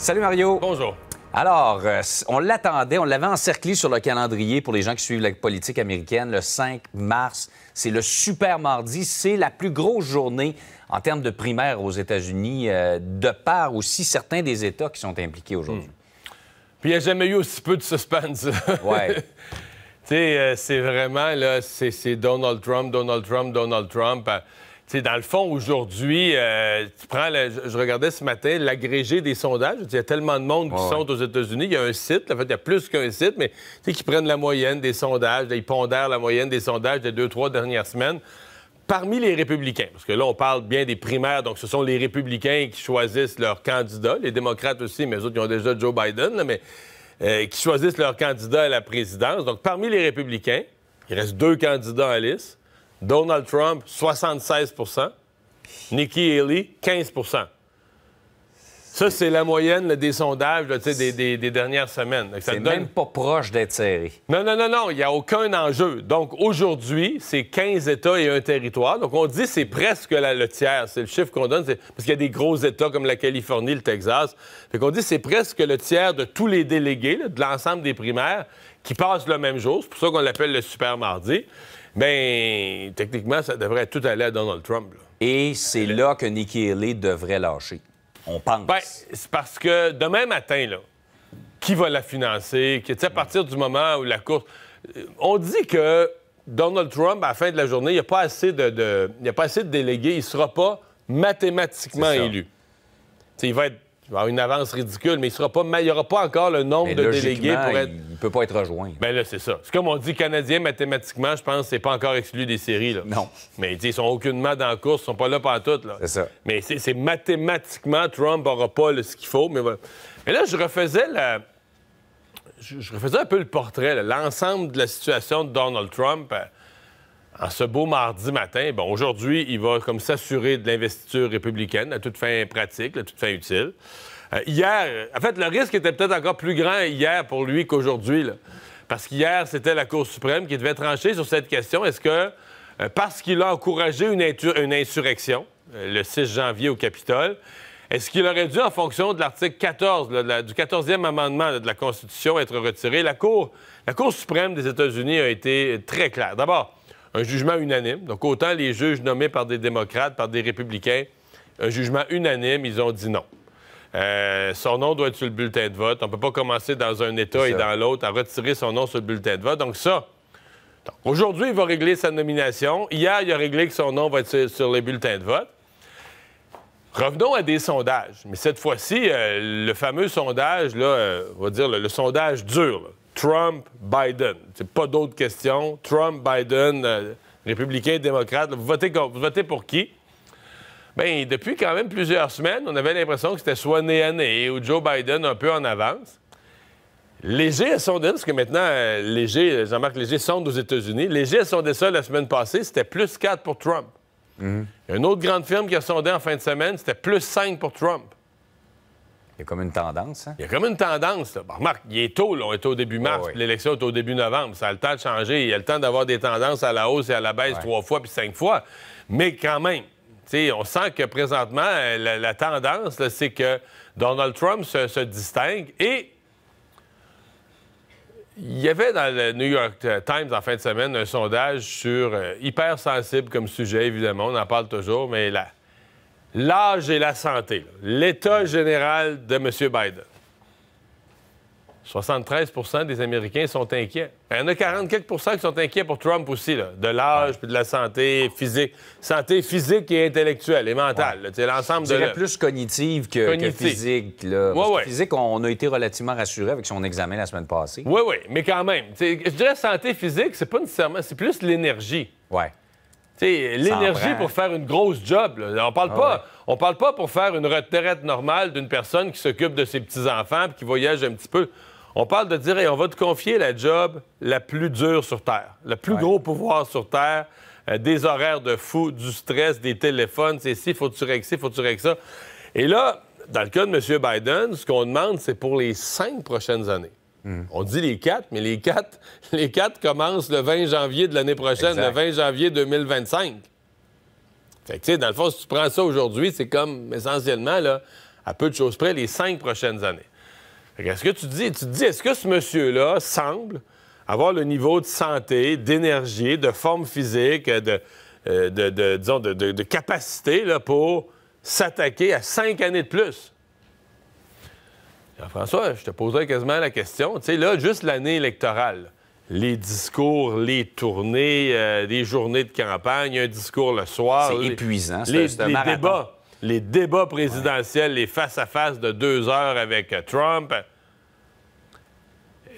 Salut Mario. Bonjour. Alors, euh, on l'attendait, on l'avait encerclé sur le calendrier pour les gens qui suivent la politique américaine. Le 5 mars, c'est le super mardi, c'est la plus grosse journée en termes de primaire aux États-Unis, euh, de part aussi certains des États qui sont impliqués aujourd'hui. Hmm. Puis il n'y a jamais eu aussi peu de suspense. Ouais. tu sais, euh, c'est vraiment, là, c'est Donald Trump, Donald Trump, Donald Trump. Hein dans le fond, aujourd'hui, euh, tu prends, je, regardais ce matin l'agrégé des sondages. Il y a tellement de monde qui sont aux États-Unis. Il y a un site, en fait, il y a plus qu'un site, mais qui prennent la moyenne des sondages, ils pondèrent la moyenne des sondages des deux, trois dernières semaines. Parmi les républicains, parce que là, on parle bien des primaires, donc ce sont les républicains qui choisissent leurs candidats, les démocrates aussi, mais eux autres, ils ont déjà Joe Biden, mais euh, qui choisissent leur candidat à la présidence. Donc, parmi les républicains, il reste deux candidats à liste. Donald Trump, 76 Nikki Haley, 15 ça, c'est la moyenne des sondages des, dernières semaines. C'est même pas proche d'être serré. Non, non, non, non, il n'y a aucun enjeu. Donc, aujourd'hui, c'est 15 États et un territoire. Donc, on dit c'est presque le tiers. C'est le chiffre qu'on donne. Parce qu'il y a des gros États comme la Californie, le Texas. Fait qu'on dit c'est presque le tiers de tous les délégués, de l'ensemble des primaires, qui passent le même jour. C'est pour ça qu'on l'appelle le super mardi. Bien, techniquement, ça devrait tout aller à Donald Trump. Et c'est là que Nikki Haley devrait lâcher. On pense. Ben, c'est parce que demain matin, là, qui va la financer? Qui, à partir du moment où la course. Euh, on dit que Donald Trump, à la fin de la journée, il n'y a pas assez de, a pas assez de délégués. Il ne sera pas mathématiquement élu. il va être il va avoir une avance ridicule, mais il sera pas, il n'y aura pas encore le nombre de délégués pour être. Il ne peut pas être rejoint. Ben là, c'est ça. C'est comme on dit Canadien mathématiquement, je pense c'est pas encore exclu des séries. Non. Mais ils sont aucunement dans la course, ils sont pas là pour tout. C'est ça. Mais c'est mathématiquement, Trump n'aura pas ce qu'il faut. Mais, voilà. mais là, je refaisais la. je, refaisais un peu le portrait, l'ensemble de la situation de Donald Trump. Euh, en ce beau mardi matin, bon, aujourd'hui, il va comme s'assurer de l'investiture républicaine à toute fin pratique, à toute fin utile. Euh, hier, en fait, le risque était peut-être encore plus grand hier pour lui qu'aujourd'hui. Parce qu'hier, c'était la Cour suprême qui devait trancher sur cette question. Est-ce que, euh, parce qu'il a encouragé une, insurrection euh, le 6 janvier au Capitole, est-ce qu'il aurait dû, en fonction de l'article 14, du 14e amendement de la Constitution, être retiré? La Cour, la Cour suprême des États-Unis a été très claire. D'abord, un jugement unanime. Donc, autant les juges nommés par des démocrates, par des républicains, un jugement unanime, ils ont dit non. Euh, son nom doit être sur le bulletin de vote. On ne peut pas commencer dans un État et dans l'autre à retirer son nom sur le bulletin de vote. Donc, ça, aujourd'hui, il va régler sa nomination. Hier, il a réglé que son nom va être sur, les bulletins de vote. Revenons à des sondages. Mais cette fois-ci, euh, le fameux sondage, euh, on va dire le, sondage dur, Trump-Biden. C'est pas d'autres questions. Trump-Biden, euh, républicain, démocrate, vous votez, pour qui? Bien, depuis quand même plusieurs semaines, on avait l'impression que c'était soit néané ou Joe Biden un peu en avance. Léger a sondé, parce que maintenant, euh, Léger, Jean-Marc Léger sonde aux États-Unis. Léger sont des ça la semaine passée, c'était plus 4 pour Trump. Mhm. Une autre grande firme qui a sondé en fin de semaine, c'était plus 5 pour Trump. Il y a comme une tendance. Hein. Il y a comme une tendance. Là. Bon, il est tôt, on est au début mars, ah l'élection est au début novembre. Ça a le temps de changer. Il y a le temps d'avoir des tendances à la hausse et à la baisse trois fois puis cinq fois. Mais quand même, sais, on sent que présentement, euh, la, tendance, c'est que Donald Trump se, distingue et il y avait dans le New York Times en fin de semaine un sondage sur euh, hyper sensible comme sujet, évidemment, on en parle toujours, mais là l'âge et la santé, l'état général de M. Biden. 73 des Américains sont inquiets. Ben, il y en a 44 qui sont inquiets pour Trump aussi, de l'âge puis de la santé physique. Santé physique et intellectuelle et mentale. C'est l'ensemble de. La... plus cognitive que, que, physique. Physique, on a été relativement rassuré avec son examen la semaine passée. Oui, oui, mais quand même. Je dirais santé physique, c'est pas nécessairement. C'est plus l'énergie. Ouais l'énergie pour faire une grosse job, on parle ah pas. On parle pas pour faire une retraite normale d'une personne qui s'occupe de ses petits-enfants et qui voyage un petit peu. On parle de dire, on va te confier la job la plus dure sur Terre, le plus gros pouvoir sur Terre, euh, des horaires de fou, du stress, des téléphones, c'est si, faut-tu règles ci, faut-tu règles ça. Et là, dans le cas de M. Biden, ce qu'on demande, c'est pour les cinq prochaines années. Mm. On dit les quatre, mais les quatre, les commencent le 20 janvier de l'année prochaine, le 20 janvier 2025. Fait que, tu sais, dans le fond, si tu prends ça aujourd'hui, c'est comme essentiellement, là, à peu de choses près, les cinq prochaines années. Est-ce que tu dis, tu dis, est-ce que ce monsieur-là semble avoir le niveau de santé, d'énergie, de forme physique, de, euh, capacité là, pour s'attaquer à cinq années de plus? François, je te poserais quasiment la question. Tu sais, là, juste l'année électorale, les discours, les tournées, les euh, journées de campagne, un discours le soir. C'est épuisant, les, débats, les débats présidentiels, les face-à-face de deux heures avec euh, Trump.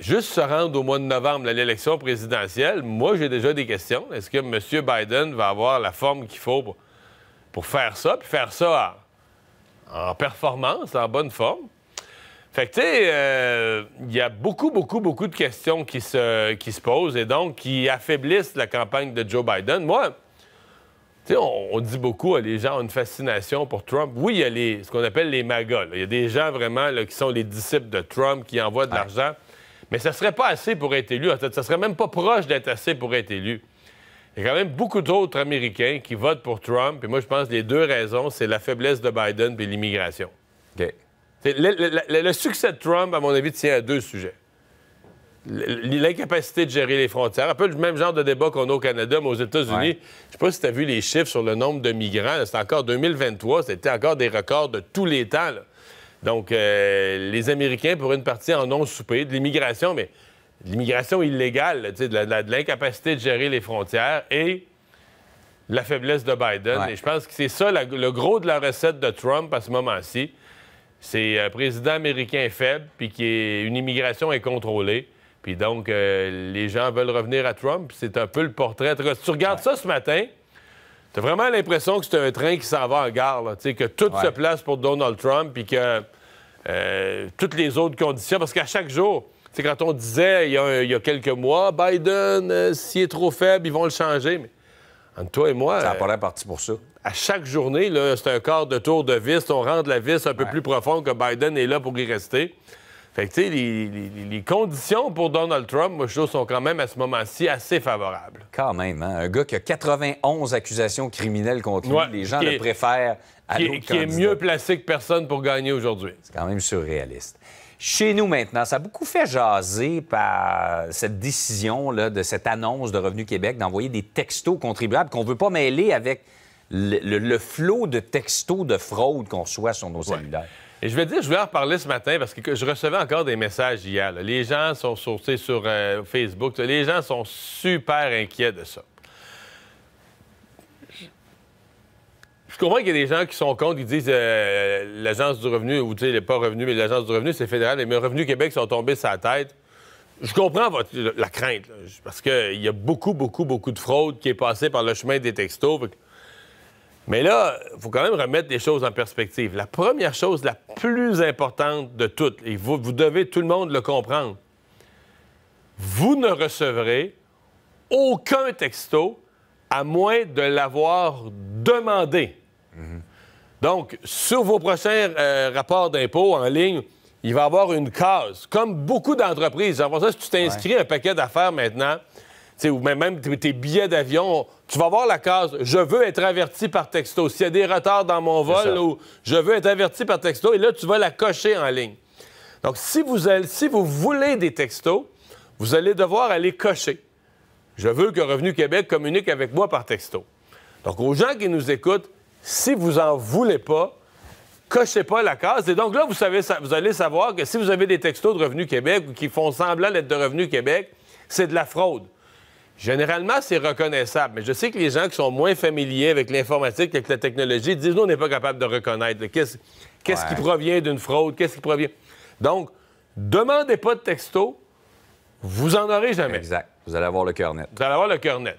Juste se rendre au mois de novembre à l'élection présidentielle, moi, j'ai déjà des questions. Est-ce que M. Biden va avoir la forme qu'il faut pour, faire ça, puis faire ça en performance, en bonne forme? Fait tu sais, il euh, y a beaucoup, beaucoup, beaucoup de questions qui se, qui se posent et donc qui affaiblissent la campagne de Joe Biden. Moi, tu sais, on, dit beaucoup, ah, les gens ont une fascination pour Trump. Oui, il y a ce qu'on appelle les magas. Il y a des gens vraiment là, qui sont les disciples de Trump, qui envoient de l'argent. Mais ça serait pas assez pour être élu. En fait, ça serait même pas proche d'être assez pour être élu. Il y a quand même beaucoup d'autres Américains qui votent pour Trump. Et moi, je pense que les deux raisons, c'est la faiblesse de Biden et l'immigration. OK. Le, succès de Trump, à mon avis, tient à deux sujets. L'incapacité de gérer les frontières, un peu le même genre de débat qu'on a au Canada, mais aux États-Unis. Je Je sais pas si tu as vu les chiffres sur le nombre de migrants. C'était encore 2023, c'était encore des records de tous les temps. Donc, euh, les Américains, pour une partie, en ont soupé de l'immigration, mais l'immigration illégale, de l'incapacité de, gérer les frontières et la faiblesse de Biden. Et je pense que c'est ça le gros de la recette de Trump à ce moment-ci c'est un euh, président américain faible, puis qui est une immigration est incontrôlée. Puis donc, euh, les gens veulent revenir à Trump. C'est un peu le portrait. Si tu regardes ça ce matin, t'as vraiment l'impression que c'est un train qui s'en va en gare, que tout se place pour Donald Trump, puis que euh, toutes les autres conditions, parce qu'à chaque jour, c'est quand on disait il y, a, quelques mois, Biden, s'il est trop faible, ils vont le changer. Entre toi et moi. Euh, parti pour ça. À chaque journée, c'est un quart de tour de vis. On rentre la vis un peu plus profonde que Biden est là pour y rester. Fait les, conditions pour Donald Trump, moi, je trouve, sont quand même à ce moment-ci assez favorables. Quand même, hein. Un gars qui a 91 accusations criminelles contre lui, les gens le préfèrent à Qui, qui est mieux placé que personne pour gagner aujourd'hui. C'est quand même surréaliste. Chez nous maintenant, ça a beaucoup fait jaser par cette décision de cette annonce de Revenu Québec d'envoyer des textos aux contribuables qu'on ne veut pas mêler avec le, flot de textos de fraude qu'on reçoit sur nos cellulaires. Et je vais dire, je voulais en reparler ce matin parce que je recevais encore des messages hier. Les gens sont sur, sur euh, Facebook. Les gens sont super inquiets de ça. Je comprends qu'il y a des gens qui sont contre, ils disent euh, l'Agence du revenu, ou tu sais, pas revenu, mais l'Agence du revenu, c'est fédéral, et mais Revenu Québec sont tombés sur la tête. Je comprends la crainte, parce qu'il y a beaucoup, beaucoup, beaucoup de fraude qui est passée par le chemin des textos. Mais là, il faut quand même remettre les choses en perspective. La première chose, la plus importante de toutes, et vous devez tout le monde le comprendre, vous ne recevrez aucun texto à moins de l'avoir demandé. Mhm. Donc, sur vos prochains euh, rapports d'impôts en ligne, il va y avoir une case, comme beaucoup d'entreprises. voir ça, si tu t'inscris à un paquet d'affaires maintenant, ou même tes billets d'avion, tu vas voir la case « Je veux être averti par texto ». S'il y a des retards dans mon vol, ou « Je veux être averti par texto », et là, tu vas la cocher en ligne. Donc, si vous, si vous voulez des textos, vous allez devoir aller cocher. Je veux que Revenu Québec communique avec moi par texto. Donc, aux gens qui nous écoutent, si vous n'en voulez pas, cochez pas la case. Et donc là, vous, savez, vous allez savoir que si vous avez des textos de Revenu Québec ou qui font semblant d'être de Revenu Québec, c'est de la fraude. Généralement, c'est reconnaissable, mais je sais que les gens qui sont moins familiers avec l'informatique, avec la technologie, disent nous, on n'est pas capable de reconnaître qu'est-ce qui provient d'une fraude, qu'est-ce qui provient. Donc, demandez pas de textos, vous en aurez jamais. Exact. Vous allez avoir le cœur net. Vous allez avoir le cœur net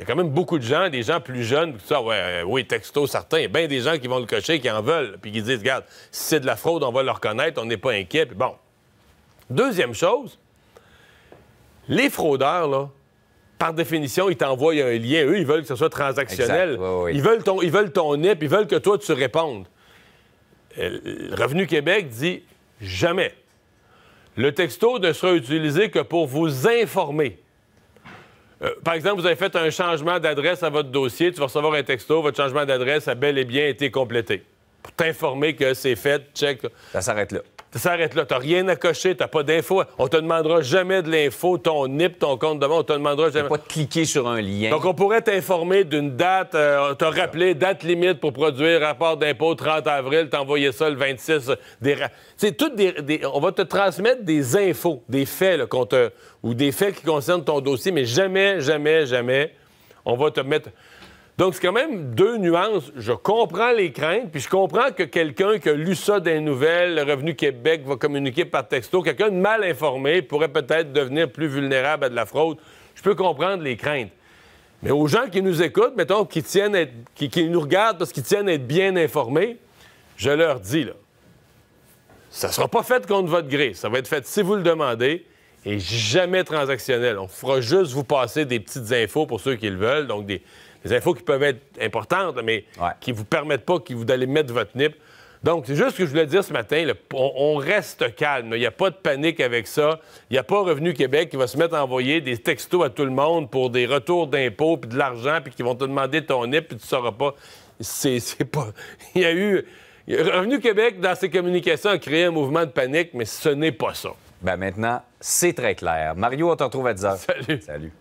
il y a quand même beaucoup de gens, des gens plus jeunes, tout ça, ouais, euh, oui, texto, certains, bien des gens qui vont le cocher, qui en veulent, puis qui disent, regarde, si c'est de la fraude, on va le reconnaître, on n'est pas inquiet, puis bon. Deuxième chose, les fraudeurs, là, par définition, ils t'envoient un lien. Eux, ils veulent que ce soit transactionnel. Ils, veulent ton, ils veulent ton ils veulent que toi, tu répondes. Euh, Revenu Québec dit jamais. Le texto ne sera utilisé que pour vous informer. Euh, par exemple, vous avez fait un changement d'adresse à votre dossier, tu vas recevoir un texto, votre changement d'adresse a bel et bien été complété. Pour t'informer que c'est fait, check. Ça s'arrête là. Ça s'arrête là. T'as rien à cocher, t'as pas d'infos. On te demandera jamais de l'info, ton NIP, ton compte de vente, on te demandera jamais. pas de cliquer sur un lien. Donc, on pourrait t'informer d'une date, euh, on te rappeler, date limite pour produire rapport d'impôt 30 avril, t'envoyer ça le 26. Des C'est toutes des, On va te transmettre des infos, des faits qu'on ou des faits qui concernent ton dossier, mais jamais, jamais, jamais, on va te mettre. Donc, c'est quand même deux nuances. Je comprends les craintes, puis je comprends que quelqu'un qui a lu ça dans les nouvelles, le Revenu Québec va communiquer par texto, quelqu'un de mal informé pourrait peut-être devenir plus vulnérable à de la fraude. Je peux comprendre les craintes. Mais aux gens qui nous écoutent, mettons, qui, tiennent qui, nous regardent parce qu'ils tiennent à être bien informés, je leur dis, là, ça ne sera pas fait contre votre gré. Ça va être fait si vous le demandez et jamais transactionnel. On fera juste vous passer des petites infos pour ceux qui le veulent, donc des, des infos qui peuvent être importantes, mais qui ne vous permettent pas qui vous d'aller mettre votre nip. Donc, c'est juste ce que je voulais dire ce matin. on, reste calme. Il n'y a pas de panique avec ça. Il n'y a pas Revenu Québec qui va se mettre à envoyer des textos à tout le monde pour des retours d'impôts, puis de l'argent, puis qui vont te demander ton NIP, puis tu ne sauras pas. C'est pas... Il y a eu... Revenu Québec, dans ses communications, a créé un mouvement de panique, mais ce n'est pas ça. Ben maintenant, c'est très clair. Mario, on te retrouve à 10 Salut. Salut.